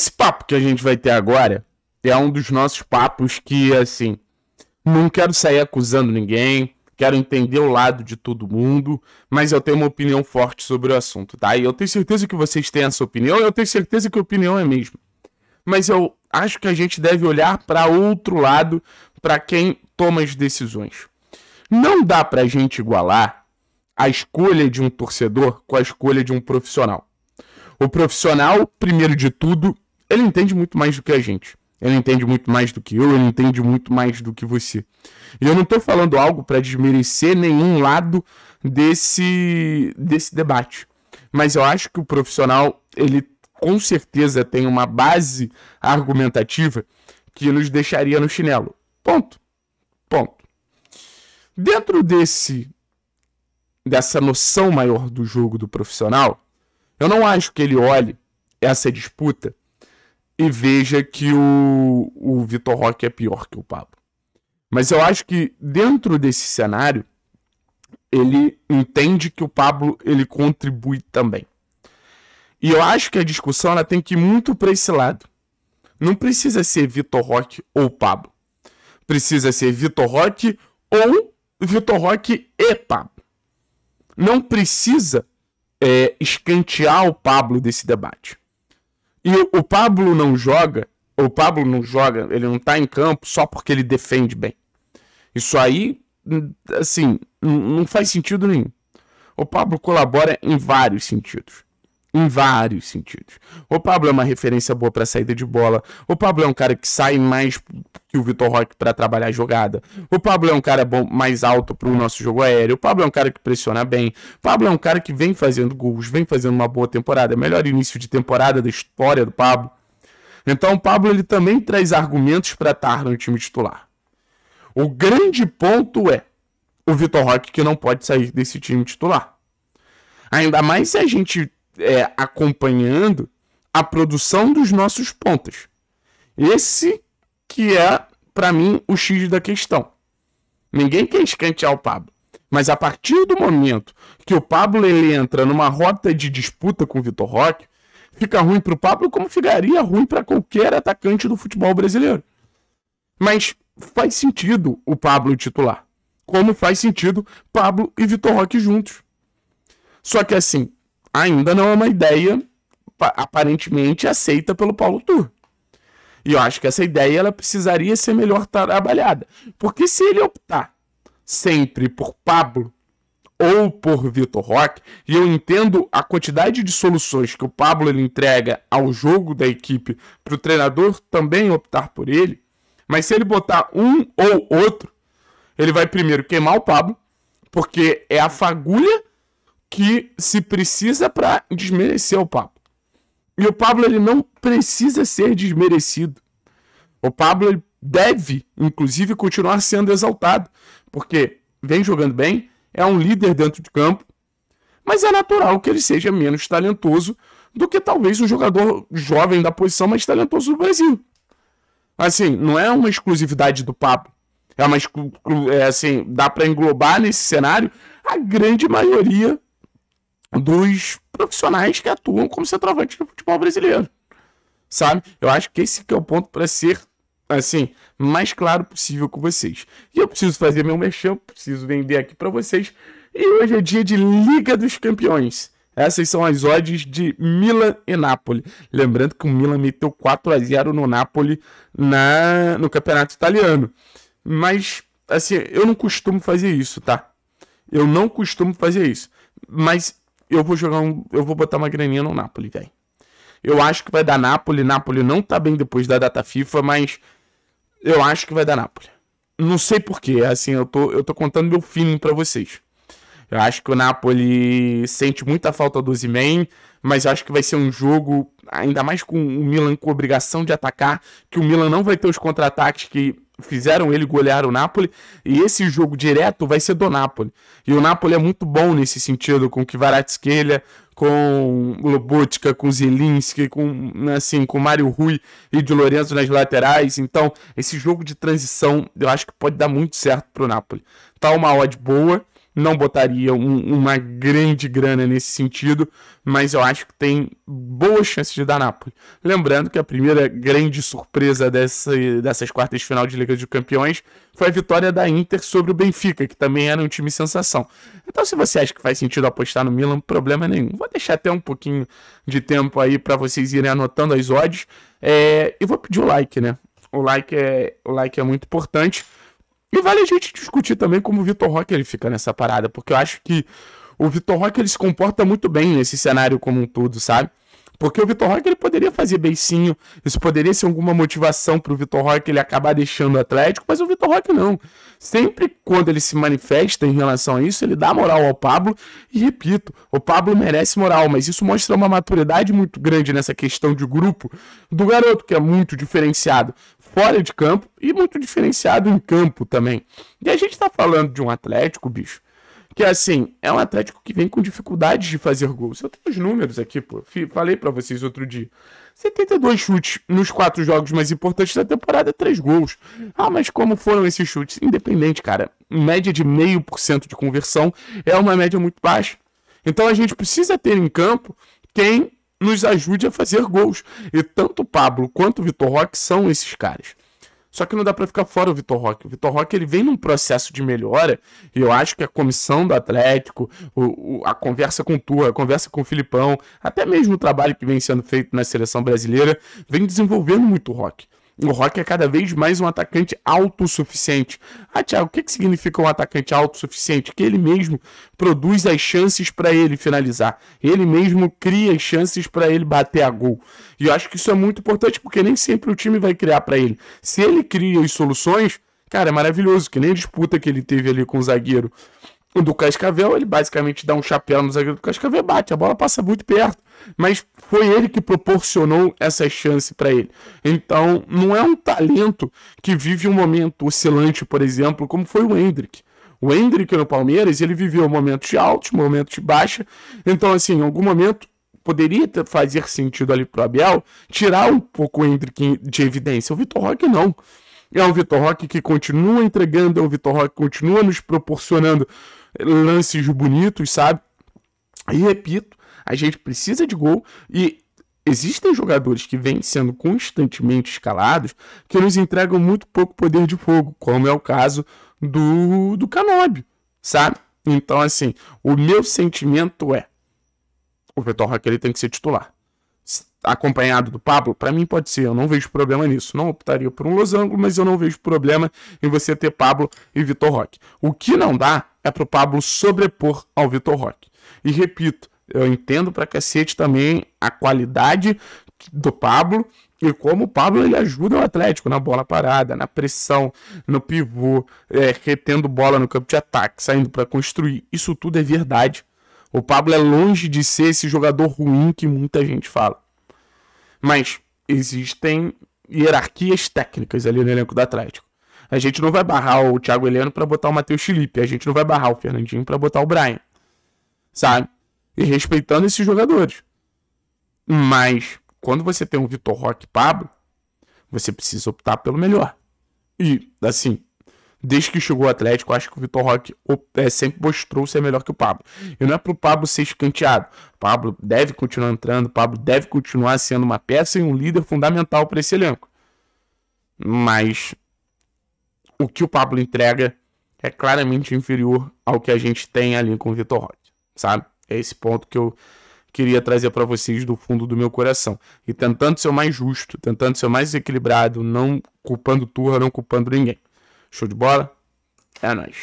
Esse papo que a gente vai ter agora é um dos nossos papos que, assim, não quero sair acusando ninguém, quero entender o lado de todo mundo, mas eu tenho uma opinião forte sobre o assunto, tá? E eu tenho certeza que vocês têm essa opinião, eu tenho certeza que a opinião é a mesma. Mas eu acho que a gente deve olhar para outro lado, para quem toma as decisões. Não dá para a gente igualar a escolha de um torcedor com a escolha de um profissional. O profissional, primeiro de tudo, ele entende muito mais do que a gente. Ele entende muito mais do que eu, ele entende muito mais do que você. E eu não estou falando algo para desmerecer nenhum lado desse, desse debate. Mas eu acho que o profissional, ele com certeza tem uma base argumentativa que nos deixaria no chinelo. Ponto. Ponto. Dentro desse dessa noção maior do jogo do profissional, eu não acho que ele olhe essa disputa e veja que o, o Vitor Roque é pior que o Pablo. Mas eu acho que dentro desse cenário, ele entende que o Pablo ele contribui também. E eu acho que a discussão ela tem que ir muito para esse lado. Não precisa ser Vitor Roque ou Pablo. Precisa ser Vitor Roque ou Vitor Roque e Pablo. Não precisa é, escantear o Pablo desse debate. E o Pablo não joga, o Pablo não joga, ele não tá em campo só porque ele defende bem. Isso aí, assim, não faz sentido nenhum. O Pablo colabora em vários sentidos. Em vários sentidos. O Pablo é uma referência boa para saída de bola. O Pablo é um cara que sai mais que o Vitor Roque para trabalhar a jogada. O Pablo é um cara bom, mais alto para o nosso jogo aéreo. O Pablo é um cara que pressiona bem. O Pablo é um cara que vem fazendo gols, vem fazendo uma boa temporada. Melhor início de temporada da história do Pablo. Então o Pablo ele também traz argumentos para estar no time titular. O grande ponto é o Vitor Roque que não pode sair desse time titular. Ainda mais se a gente é, acompanhando a produção dos nossos pontas. Esse que é, para mim, o X da questão. Ninguém quer escantear o Pablo. Mas a partir do momento que o Pablo ele entra numa rota de disputa com o Vitor Roque, fica ruim para o Pablo como ficaria ruim para qualquer atacante do futebol brasileiro. Mas faz sentido o Pablo titular. Como faz sentido Pablo e Vitor Roque juntos. Só que assim, ainda não é uma ideia aparentemente aceita pelo Paulo Tur. E eu acho que essa ideia ela precisaria ser melhor trabalhada. Porque se ele optar sempre por Pablo ou por Vitor Roque, e eu entendo a quantidade de soluções que o Pablo ele entrega ao jogo da equipe para o treinador também optar por ele, mas se ele botar um ou outro, ele vai primeiro queimar o Pablo, porque é a fagulha que se precisa para desmerecer o Pablo. E o Pablo ele não precisa ser desmerecido. O Pablo deve, inclusive, continuar sendo exaltado, porque vem jogando bem, é um líder dentro de campo, mas é natural que ele seja menos talentoso do que talvez um jogador jovem da posição mais talentoso do Brasil. Assim, não é uma exclusividade do Pablo. É uma é assim, dá para englobar nesse cenário a grande maioria dos profissionais que atuam como centroavante no futebol brasileiro. Sabe? Eu acho que esse que é o ponto para ser assim, mais claro possível com vocês. E eu preciso fazer meu mexão, preciso vender aqui para vocês. E hoje é dia de Liga dos Campeões. Essas são as odds de Milan e Napoli. Lembrando que o Milan meteu 4 a 0 no Napoli na no Campeonato Italiano. Mas assim, eu não costumo fazer isso, tá? Eu não costumo fazer isso. Mas eu vou jogar um, eu vou botar uma graninha no Napoli, velho. Eu acho que vai dar Napoli. Napoli não tá bem depois da data FIFA, mas eu acho que vai dar Napoli. Não sei porquê, é assim, eu tô, eu tô contando meu feeling para vocês. Eu acho que o Napoli sente muita falta do Zimen, mas eu acho que vai ser um jogo, ainda mais com o Milan com obrigação de atacar, que o Milan não vai ter os contra-ataques que fizeram ele golear o Napoli, e esse jogo direto vai ser do Napoli. E o Napoli é muito bom nesse sentido, com Kvaratskhelia, com Lobotka, com Zelinski, com assim, com Mário Rui e de Lorenzo nas laterais. Então, esse jogo de transição, eu acho que pode dar muito certo pro Napoli. Tá uma odd boa, não botaria um, uma grande grana nesse sentido, mas eu acho que tem boas chances de dar Napoli. Lembrando que a primeira grande surpresa dessa, dessas quartas de final de Liga dos Campeões foi a vitória da Inter sobre o Benfica, que também era um time sensação. Então, se você acha que faz sentido apostar no Milan, problema nenhum. Vou deixar até um pouquinho de tempo aí para vocês irem anotando as odds. É, e vou pedir o like, né? O like é, o like é muito importante. E vale a gente discutir também como o Vitor Roque ele fica nessa parada, porque eu acho que o Vitor Roque ele se comporta muito bem nesse cenário como um todo, sabe? Porque o Vitor Roque ele poderia fazer beicinho, isso poderia ser alguma motivação para o Vitor Roque ele acabar deixando o Atlético, mas o Vitor Roque não. Sempre quando ele se manifesta em relação a isso, ele dá moral ao Pablo, e repito, o Pablo merece moral, mas isso mostra uma maturidade muito grande nessa questão de grupo do garoto, que é muito diferenciado fora de campo e muito diferenciado em campo também. E a gente está falando de um Atlético, bicho, que assim, é um Atlético que vem com dificuldades de fazer gols. Eu tenho os números aqui, pô. Falei para vocês outro dia. 72 chutes nos quatro jogos mais importantes da temporada, três gols. Ah, mas como foram esses chutes? Independente, cara. Média de meio por cento de conversão é uma média muito baixa. Então a gente precisa ter em campo quem nos ajude a fazer gols. E tanto o Pablo quanto o Vitor Roque são esses caras. Só que não dá para ficar fora o Vitor Roque. O Vitor Roque ele vem num processo de melhora e eu acho que a comissão do Atlético, o, o, a conversa com o a conversa com o Filipão, até mesmo o trabalho que vem sendo feito na seleção brasileira, vem desenvolvendo muito o Roque. O Rock é cada vez mais um atacante autossuficiente. Ah, Thiago, o que, que significa um atacante autossuficiente? Que ele mesmo produz as chances para ele finalizar. Ele mesmo cria as chances para ele bater a gol. E eu acho que isso é muito importante porque nem sempre o time vai criar para ele. Se ele cria as soluções, cara, é maravilhoso. Que nem a disputa que ele teve ali com o zagueiro do Cascavel, ele basicamente dá um chapéu no zagueiro do Cascavel, bate, a bola passa muito perto, mas foi ele que proporcionou essa chance para ele. Então, não é um talento que vive um momento oscilante, por exemplo, como foi o Hendrick. O Hendrick no Palmeiras, ele viveu momentos de altos, momentos de baixa. Então, assim, em algum momento poderia fazer sentido ali pro Abel tirar um pouco o Hendrick de evidência. O Vitor Roque não. É o Vitor Roque que continua entregando, é o Vitor Roque que continua nos proporcionando lances bonitos, sabe? E repito, a gente precisa de gol e existem jogadores que vêm sendo constantemente escalados que nos entregam muito pouco poder de fogo, como é o caso do, do Canóbio, sabe? Então, assim, o meu sentimento é: o Vitor Raquel tem que ser titular acompanhado do Pablo, para mim pode ser, eu não vejo problema nisso. Não optaria por um losango, mas eu não vejo problema em você ter Pablo e Vitor Roque. O que não dá é para o Pablo sobrepor ao Vitor Roque. E repito, eu entendo para cacete também a qualidade do Pablo e como o Pablo ele ajuda o Atlético na bola parada, na pressão, no pivô, é, retendo bola no campo de ataque, saindo para construir. Isso tudo é verdade. O Pablo é longe de ser esse jogador ruim que muita gente fala. Mas existem hierarquias técnicas ali no elenco do Atlético. A gente não vai barrar o Thiago Heleno para botar o Matheus Felipe, a gente não vai barrar o Fernandinho para botar o Brian. Sabe? E respeitando esses jogadores. Mas quando você tem um Vitor Roque e Pablo, você precisa optar pelo melhor. E assim, desde que chegou o Atlético, acho que o Vitor Roque é, sempre mostrou ser melhor que o Pablo. E não é pro Pablo ser escanteado. Pablo deve continuar entrando, Pablo deve continuar sendo uma peça e um líder fundamental para esse elenco. Mas o que o Pablo entrega é claramente inferior ao que a gente tem ali com o Vitor Roque, sabe? É esse ponto que eu queria trazer para vocês do fundo do meu coração. E tentando ser o mais justo, tentando ser o mais equilibrado, não culpando Turra, não culpando ninguém. Show de bola? É nóis.